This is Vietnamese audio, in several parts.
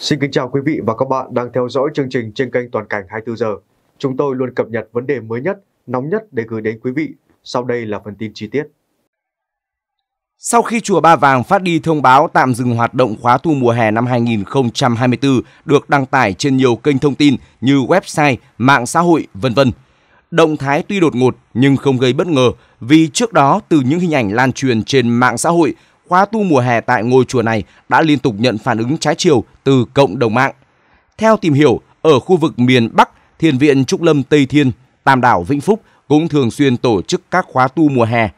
Xin kính chào quý vị và các bạn đang theo dõi chương trình trên kênh Toàn cảnh 24 giờ. Chúng tôi luôn cập nhật vấn đề mới nhất, nóng nhất để gửi đến quý vị. Sau đây là phần tin chi tiết. Sau khi Chùa Ba Vàng phát đi thông báo tạm dừng hoạt động khóa tu mùa hè năm 2024 được đăng tải trên nhiều kênh thông tin như website, mạng xã hội, vân vân. Động thái tuy đột ngột nhưng không gây bất ngờ vì trước đó từ những hình ảnh lan truyền trên mạng xã hội, khóa tu mùa hè tại ngôi chùa này đã liên tục nhận phản ứng trái chiều từ cộng đồng mạng. Theo tìm hiểu, ở khu vực miền Bắc, Thiền viện Trúc Lâm Tây Thiên, Tam Đảo Vĩnh Phúc cũng thường xuyên tổ chức các khóa tu mùa hè.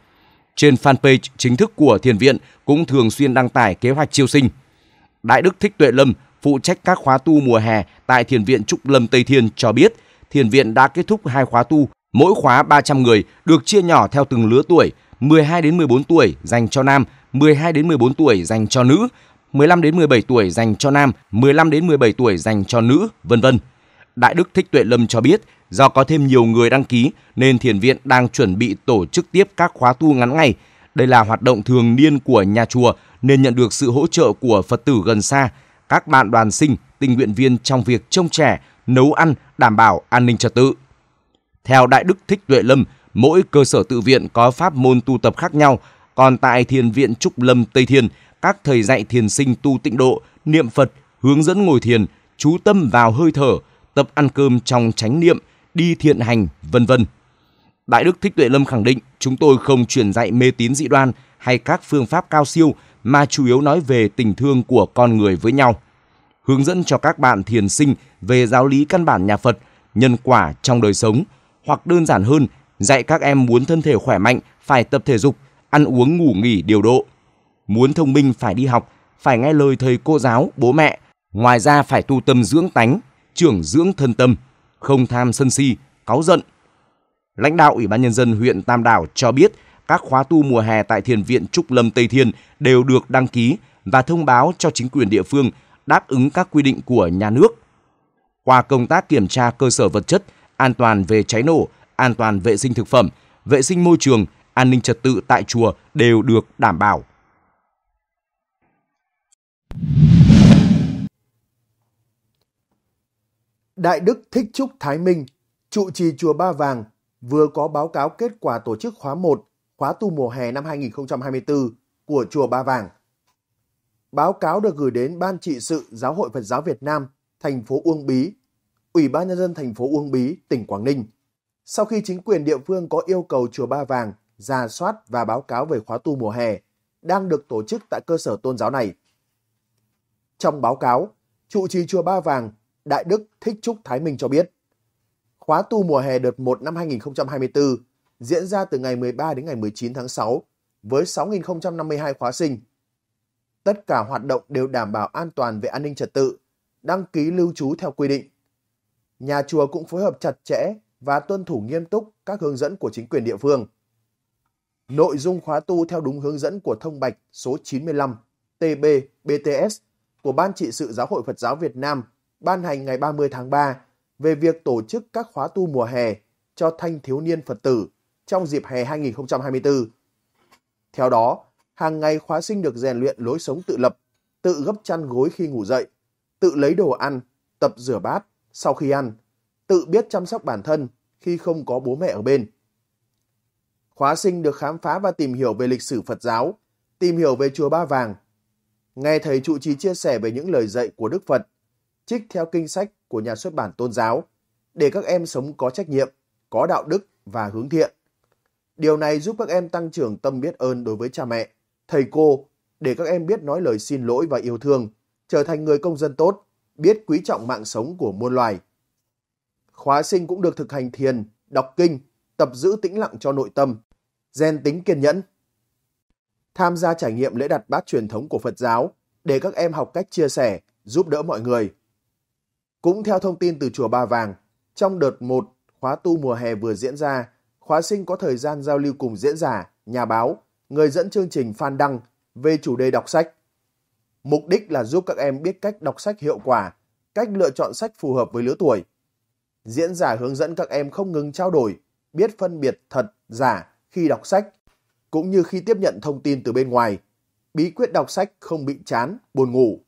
Trên fanpage chính thức của Thiền viện cũng thường xuyên đăng tải kế hoạch chiêu sinh. Đại Đức Thích Tuệ Lâm, phụ trách các khóa tu mùa hè tại Thiền viện Trúc Lâm Tây Thiên cho biết, Thiền viện đã kết thúc hai khóa tu, mỗi khóa 300 người được chia nhỏ theo từng lứa tuổi, 12 đến 14 tuổi dành cho nam, 12 đến 14 tuổi dành cho nữ, 15 đến 17 tuổi dành cho nam, 15 đến 17 tuổi dành cho nữ, vân vân. Đại Đức Thích Tuệ Lâm cho biết, do có thêm nhiều người đăng ký nên thiền viện đang chuẩn bị tổ chức tiếp các khóa tu ngắn ngày. Đây là hoạt động thường niên của nhà chùa nên nhận được sự hỗ trợ của Phật tử gần xa, các bạn đoàn sinh, tình nguyện viên trong việc trông trẻ, nấu ăn, đảm bảo an ninh trật tự. Theo Đại Đức Thích Tuệ Lâm, mỗi cơ sở tự viện có pháp môn tu tập khác nhau còn tại Thiền viện Trúc Lâm Tây Thiên, các thầy dạy thiền sinh tu tịnh độ, niệm Phật, hướng dẫn ngồi thiền, chú tâm vào hơi thở, tập ăn cơm trong chánh niệm, đi thiện hành, vân vân. Đại Đức Thích Tuệ Lâm khẳng định, chúng tôi không truyền dạy mê tín dị đoan hay các phương pháp cao siêu mà chủ yếu nói về tình thương của con người với nhau. Hướng dẫn cho các bạn thiền sinh về giáo lý căn bản nhà Phật, nhân quả trong đời sống, hoặc đơn giản hơn, dạy các em muốn thân thể khỏe mạnh phải tập thể dục – ăn uống ngủ nghỉ điều độ. Muốn thông minh phải đi học, phải nghe lời thầy cô giáo, bố mẹ. Ngoài ra phải tu tâm dưỡng tánh, trưởng dưỡng thân tâm, không tham sân si, cáu giận. Lãnh đạo Ủy ban Nhân dân huyện Tam Đảo cho biết các khóa tu mùa hè tại Thiền viện Trúc Lâm Tây Thiên đều được đăng ký và thông báo cho chính quyền địa phương đáp ứng các quy định của nhà nước. Qua công tác kiểm tra cơ sở vật chất, an toàn về cháy nổ, an toàn vệ sinh thực phẩm, vệ sinh môi trường – an ninh trật tự tại chùa đều được đảm bảo. Đại Đức Thích Trúc Thái Minh, trụ trì chùa Ba Vàng, vừa có báo cáo kết quả tổ chức khóa 1, khóa tu mùa hè năm 2024 của chùa Ba Vàng. Báo cáo được gửi đến Ban trị sự Giáo hội Phật giáo Việt Nam, thành phố Uông Bí, Ủy ban nhân dân thành phố Uông Bí, tỉnh Quảng Ninh. Sau khi chính quyền địa phương có yêu cầu chùa Ba Vàng ra soát và báo cáo về khóa tu mùa hè đang được tổ chức tại cơ sở tôn giáo này. Trong báo cáo, trụ trì chùa Ba Vàng, Đại Đức Thích Trúc Thái Minh cho biết, khóa tu mùa hè đợt 1 năm 2024 diễn ra từ ngày 13 đến ngày 19 tháng 6 với 6.052 khóa sinh. Tất cả hoạt động đều đảm bảo an toàn về an ninh trật tự, đăng ký lưu trú theo quy định. Nhà chùa cũng phối hợp chặt chẽ và tuân thủ nghiêm túc các hướng dẫn của chính quyền địa phương – Nội dung khóa tu theo đúng hướng dẫn của thông bạch số 95 TB BTS của Ban trị sự Giáo hội Phật giáo Việt Nam ban hành ngày 30 tháng 3 về việc tổ chức các khóa tu mùa hè cho thanh thiếu niên Phật tử trong dịp hè 2024. Theo đó, hàng ngày khóa sinh được rèn luyện lối sống tự lập, tự gấp chăn gối khi ngủ dậy, tự lấy đồ ăn, tập rửa bát sau khi ăn, tự biết chăm sóc bản thân khi không có bố mẹ ở bên khóa sinh được khám phá và tìm hiểu về lịch sử Phật giáo, tìm hiểu về Chùa Ba Vàng. Nghe thầy trụ trì chia sẻ về những lời dạy của Đức Phật, trích theo kinh sách của nhà xuất bản tôn giáo, để các em sống có trách nhiệm, có đạo đức và hướng thiện. Điều này giúp các em tăng trưởng tâm biết ơn đối với cha mẹ, thầy cô, để các em biết nói lời xin lỗi và yêu thương, trở thành người công dân tốt, biết quý trọng mạng sống của muôn loài. Khóa sinh cũng được thực hành thiền, đọc kinh, tập giữ tĩnh lặng cho nội tâm, gen tính kiên nhẫn. Tham gia trải nghiệm lễ đặt bát truyền thống của Phật giáo để các em học cách chia sẻ, giúp đỡ mọi người. Cũng theo thông tin từ Chùa Ba Vàng, trong đợt 1 khóa tu mùa hè vừa diễn ra, khóa sinh có thời gian giao lưu cùng diễn giả, nhà báo, người dẫn chương trình Phan Đăng về chủ đề đọc sách. Mục đích là giúp các em biết cách đọc sách hiệu quả, cách lựa chọn sách phù hợp với lứa tuổi. Diễn giả hướng dẫn các em không ngừng trao đổi, biết phân biệt thật, giả khi đọc sách, cũng như khi tiếp nhận thông tin từ bên ngoài. Bí quyết đọc sách không bị chán, buồn ngủ.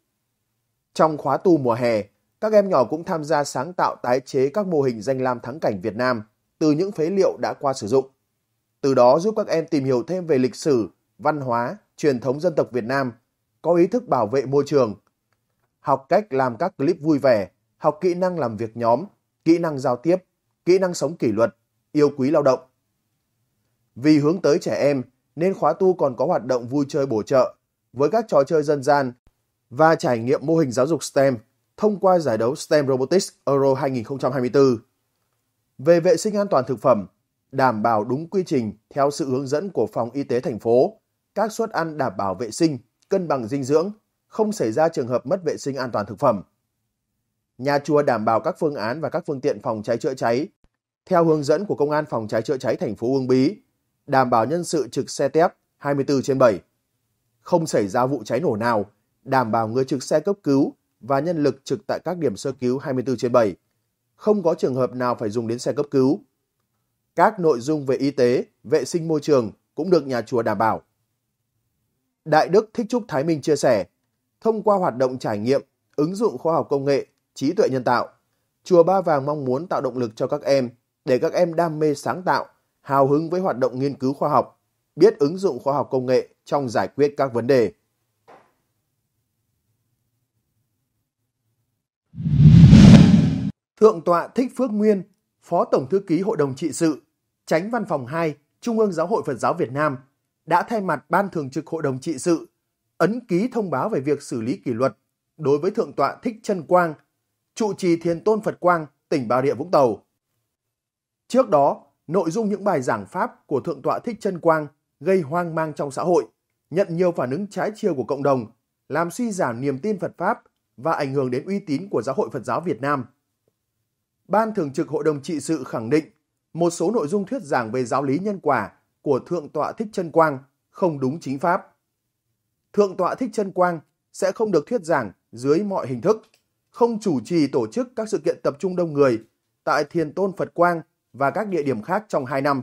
Trong khóa tu mùa hè, các em nhỏ cũng tham gia sáng tạo tái chế các mô hình danh lam thắng cảnh Việt Nam từ những phế liệu đã qua sử dụng. Từ đó giúp các em tìm hiểu thêm về lịch sử, văn hóa, truyền thống dân tộc Việt Nam, có ý thức bảo vệ môi trường, học cách làm các clip vui vẻ, học kỹ năng làm việc nhóm, kỹ năng giao tiếp, kỹ năng sống kỷ luật, yêu quý lao động. Vì hướng tới trẻ em nên khóa tu còn có hoạt động vui chơi bổ trợ với các trò chơi dân gian và trải nghiệm mô hình giáo dục STEM thông qua giải đấu STEM Robotics Euro 2024. Về vệ sinh an toàn thực phẩm, đảm bảo đúng quy trình theo sự hướng dẫn của phòng y tế thành phố, các suất ăn đảm bảo vệ sinh, cân bằng dinh dưỡng, không xảy ra trường hợp mất vệ sinh an toàn thực phẩm. Nhà chùa đảm bảo các phương án và các phương tiện phòng cháy chữa cháy theo hướng dẫn của Công an phòng cháy chữa cháy thành phố Uông Bí đảm bảo nhân sự trực xe tép 24 trên 7. Không xảy ra vụ cháy nổ nào, đảm bảo người trực xe cấp cứu và nhân lực trực tại các điểm sơ cứu 24 trên 7. Không có trường hợp nào phải dùng đến xe cấp cứu. Các nội dung về y tế, vệ sinh môi trường cũng được nhà chùa đảm bảo. Đại Đức Thích Trúc Thái Minh chia sẻ, thông qua hoạt động trải nghiệm, ứng dụng khoa học công nghệ, trí tuệ nhân tạo, Chùa Ba Vàng mong muốn tạo động lực cho các em để các em đam mê sáng tạo, hào hứng với hoạt động nghiên cứu khoa học, biết ứng dụng khoa học công nghệ trong giải quyết các vấn đề. Thượng tọa Thích Phước Nguyên, Phó Tổng Thư ký Hội đồng Trị sự, Tránh Văn phòng 2, Trung ương Giáo hội Phật giáo Việt Nam đã thay mặt Ban Thường trực Hội đồng Trị sự ấn ký thông báo về việc xử lý kỷ luật đối với Thượng tọa Thích Trân Quang, trụ trì Thiền Tôn Phật Quang, tỉnh Bà Rịa Vũng Tàu. Trước đó, nội dung những bài giảng pháp của Thượng tọa Thích Chân Quang gây hoang mang trong xã hội, nhận nhiều phản ứng trái chiều của cộng đồng, làm suy giảm niềm tin Phật Pháp và ảnh hưởng đến uy tín của Giáo hội Phật giáo Việt Nam. Ban Thường trực Hội đồng Trị sự khẳng định một số nội dung thuyết giảng về giáo lý nhân quả của Thượng tọa Thích Chân Quang không đúng chính pháp. Thượng tọa Thích Chân Quang sẽ không được thuyết giảng dưới mọi hình thức, không chủ trì tổ chức các sự kiện tập trung đông người tại Thiền Tôn Phật Quang và các địa điểm khác trong 2 năm.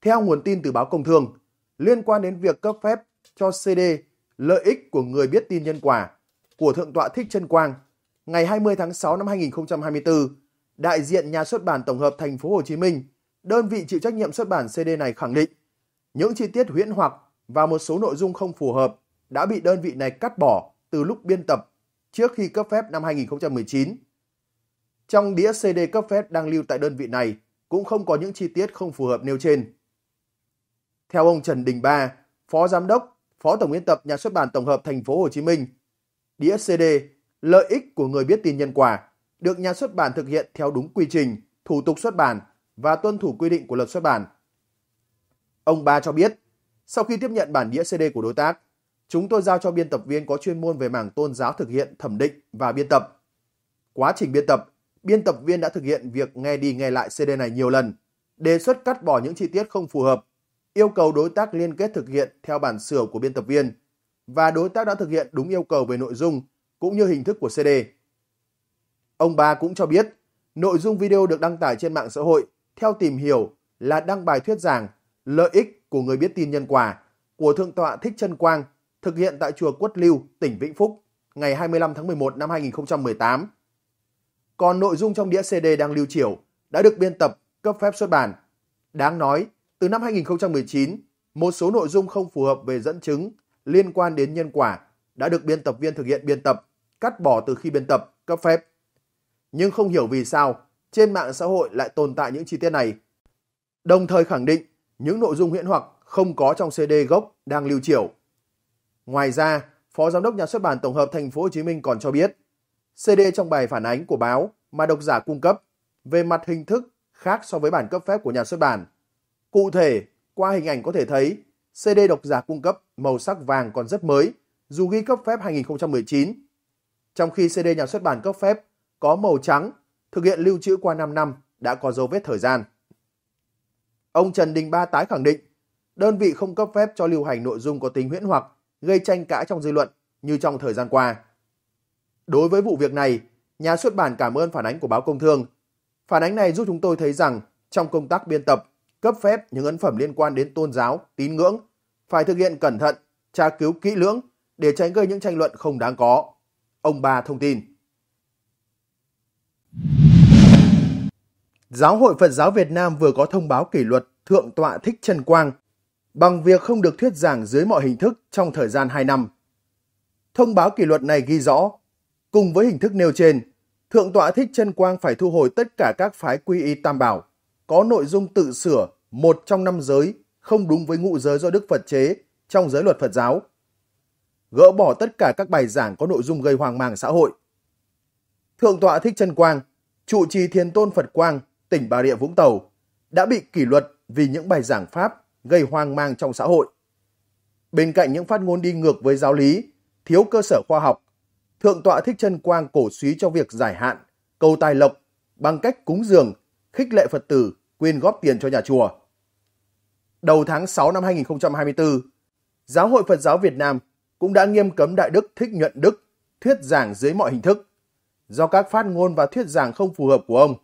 Theo nguồn tin từ báo Công Thương, liên quan đến việc cấp phép cho CD lợi ích của người biết tin nhân quả của Thượng tọa Thích Trân Quang, ngày 20 tháng 6 năm 2024, đại diện nhà xuất bản tổng hợp Thành phố Hồ Chí Minh, đơn vị chịu trách nhiệm xuất bản CD này khẳng định những chi tiết huyễn hoặc và một số nội dung không phù hợp đã bị đơn vị này cắt bỏ từ lúc biên tập trước khi cấp phép năm 2019. Trong đĩa CD cấp phép đang lưu tại đơn vị này cũng không có những chi tiết không phù hợp nêu trên. Theo ông Trần Đình Ba, Phó Giám đốc, Phó Tổng biên tập Nhà xuất bản Tổng hợp Thành phố Hồ Chí Minh, đĩa CD lợi ích của người biết tin nhân quả được nhà xuất bản thực hiện theo đúng quy trình, thủ tục xuất bản và tuân thủ quy định của luật xuất bản. Ông Ba cho biết, sau khi tiếp nhận bản đĩa CD của đối tác, chúng tôi giao cho biên tập viên có chuyên môn về mảng tôn giáo thực hiện thẩm định và biên tập. Quá trình biên tập, biên tập viên đã thực hiện việc nghe đi nghe lại CD này nhiều lần, đề xuất cắt bỏ những chi tiết không phù hợp, yêu cầu đối tác liên kết thực hiện theo bản sửa của biên tập viên và đối tác đã thực hiện đúng yêu cầu về nội dung cũng như hình thức của CD. Ông Ba cũng cho biết, nội dung video được đăng tải trên mạng xã hội theo tìm hiểu là đăng bài thuyết giảng lợi ích của người biết tin nhân quả của Thượng tọa Thích Trân Quang thực hiện tại chùa Quất Lưu, tỉnh Vĩnh Phúc ngày 25 tháng 11 năm 2018 còn nội dung trong đĩa CD đang lưu chiểu đã được biên tập, cấp phép xuất bản. Đáng nói, từ năm 2019, một số nội dung không phù hợp về dẫn chứng liên quan đến nhân quả đã được biên tập viên thực hiện biên tập, cắt bỏ từ khi biên tập, cấp phép. Nhưng không hiểu vì sao, trên mạng xã hội lại tồn tại những chi tiết này. Đồng thời khẳng định những nội dung huyễn hoặc không có trong CD gốc đang lưu chiểu. Ngoài ra, Phó Giám đốc Nhà xuất bản Tổng hợp Thành phố Hồ Chí Minh còn cho biết, CD trong bài phản ánh của báo mà độc giả cung cấp về mặt hình thức khác so với bản cấp phép của nhà xuất bản. Cụ thể, qua hình ảnh có thể thấy, CD độc giả cung cấp màu sắc vàng còn rất mới, dù ghi cấp phép 2019. Trong khi CD nhà xuất bản cấp phép có màu trắng, thực hiện lưu trữ qua 5 năm đã có dấu vết thời gian. Ông Trần Đình Ba tái khẳng định, đơn vị không cấp phép cho lưu hành nội dung có tính huyễn hoặc, gây tranh cãi trong dư luận như trong thời gian qua. Đối với vụ việc này, nhà xuất bản cảm ơn phản ánh của báo Công Thương. Phản ánh này giúp chúng tôi thấy rằng trong công tác biên tập, cấp phép những ấn phẩm liên quan đến tôn giáo, tín ngưỡng phải thực hiện cẩn thận, tra cứu kỹ lưỡng để tránh gây những tranh luận không đáng có. Ông Ba thông tin. Giáo hội Phật giáo Việt Nam vừa có thông báo kỷ luật Thượng tọa Thích Trần Quang bằng việc không được thuyết giảng dưới mọi hình thức trong thời gian 2 năm. Thông báo kỷ luật này ghi rõ Cùng với hình thức nêu trên, Thượng tọa Thích Chân Quang phải thu hồi tất cả các phái quy y tam bảo, có nội dung tự sửa một trong năm giới không đúng với ngũ giới do Đức Phật chế trong giới luật Phật giáo. Gỡ bỏ tất cả các bài giảng có nội dung gây hoang mang xã hội. Thượng tọa Thích Chân Quang, trụ trì thiền Tôn Phật Quang, tỉnh Bà Rịa Vũng Tàu, đã bị kỷ luật vì những bài giảng Pháp gây hoang mang trong xã hội. Bên cạnh những phát ngôn đi ngược với giáo lý, thiếu cơ sở khoa học Thượng tọa Thích Chân Quang cổ suý cho việc giải hạn, cầu tài lộc bằng cách cúng dường, khích lệ Phật tử quyên góp tiền cho nhà chùa. Đầu tháng 6 năm 2024, Giáo hội Phật giáo Việt Nam cũng đã nghiêm cấm Đại Đức Thích Nhuận Đức thuyết giảng dưới mọi hình thức do các phát ngôn và thuyết giảng không phù hợp của ông.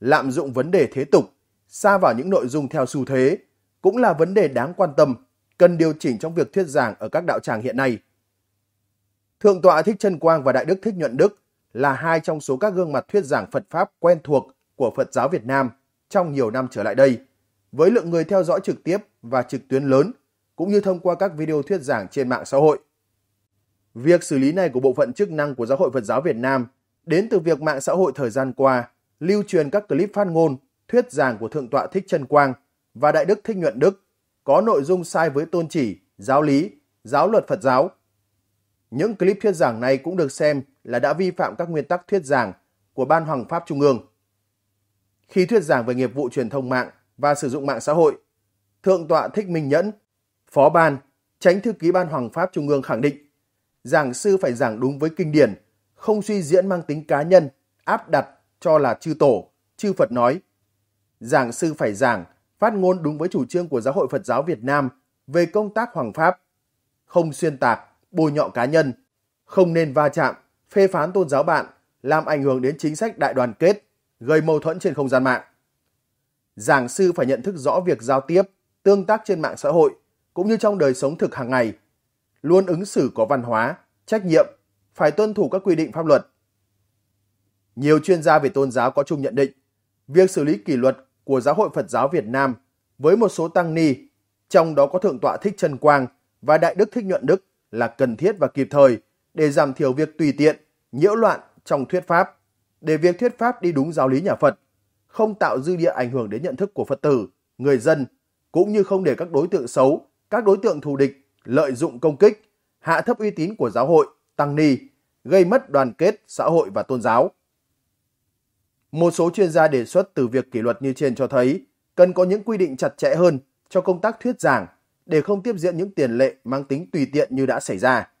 Lạm dụng vấn đề thế tục, xa vào những nội dung theo xu thế cũng là vấn đề đáng quan tâm, cần điều chỉnh trong việc thuyết giảng ở các đạo tràng hiện nay. Thượng tọa Thích Trân Quang và Đại đức Thích Nhuận Đức là hai trong số các gương mặt thuyết giảng Phật Pháp quen thuộc của Phật giáo Việt Nam trong nhiều năm trở lại đây, với lượng người theo dõi trực tiếp và trực tuyến lớn, cũng như thông qua các video thuyết giảng trên mạng xã hội. Việc xử lý này của bộ phận chức năng của Giáo hội Phật giáo Việt Nam đến từ việc mạng xã hội thời gian qua lưu truyền các clip phát ngôn, thuyết giảng của Thượng tọa Thích Trân Quang và Đại đức Thích Nhuận Đức có nội dung sai với tôn chỉ, giáo lý, giáo luật Phật giáo những clip thuyết giảng này cũng được xem là đã vi phạm các nguyên tắc thuyết giảng của Ban Hoàng Pháp Trung ương. Khi thuyết giảng về nghiệp vụ truyền thông mạng và sử dụng mạng xã hội, Thượng tọa Thích Minh Nhẫn, Phó Ban, Tránh Thư ký Ban Hoàng Pháp Trung ương khẳng định, giảng sư phải giảng đúng với kinh điển, không suy diễn mang tính cá nhân, áp đặt cho là chư tổ, chư Phật nói. Giảng sư phải giảng, phát ngôn đúng với chủ trương của Giáo hội Phật giáo Việt Nam về công tác Hoàng Pháp, không xuyên tạc, bôi nhọ cá nhân, không nên va chạm, phê phán tôn giáo bạn, làm ảnh hưởng đến chính sách đại đoàn kết, gây mâu thuẫn trên không gian mạng. Giảng sư phải nhận thức rõ việc giao tiếp, tương tác trên mạng xã hội cũng như trong đời sống thực hàng ngày, luôn ứng xử có văn hóa, trách nhiệm, phải tuân thủ các quy định pháp luật. Nhiều chuyên gia về tôn giáo có chung nhận định, việc xử lý kỷ luật của Giáo hội Phật giáo Việt Nam với một số tăng ni, trong đó có Thượng tọa Thích Trân Quang và Đại đức Thích Nhuận Đức, là cần thiết và kịp thời để giảm thiểu việc tùy tiện, nhiễu loạn trong thuyết pháp, để việc thuyết pháp đi đúng giáo lý nhà Phật, không tạo dư địa ảnh hưởng đến nhận thức của Phật tử, người dân, cũng như không để các đối tượng xấu, các đối tượng thù địch lợi dụng công kích, hạ thấp uy tín của giáo hội, tăng ni, gây mất đoàn kết xã hội và tôn giáo. Một số chuyên gia đề xuất từ việc kỷ luật như trên cho thấy cần có những quy định chặt chẽ hơn cho công tác thuyết giảng để không tiếp diễn những tiền lệ mang tính tùy tiện như đã xảy ra.